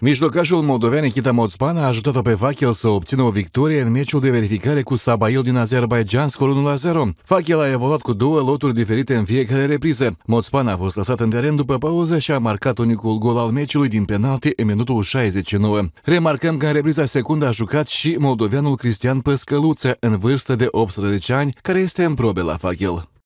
Mijlocașul moldoven Echita Moțpan a ajutat-o pe Vachel să obțină o victorie în meciul de verificare cu Sabail din Azerbaijan, scorul 1-0. Vachel a evoluat cu două loturi diferite în fiecare repriză. Moțpan a fost lăsat în teren după pauză și a marcat unicul gol al meciului din penalti în minutul 69. Remarcăm că în repriza secundă a jucat și moldoveanul Cristian Păscăluță, în vârstă de 18 ani, care este în probe la Vachel.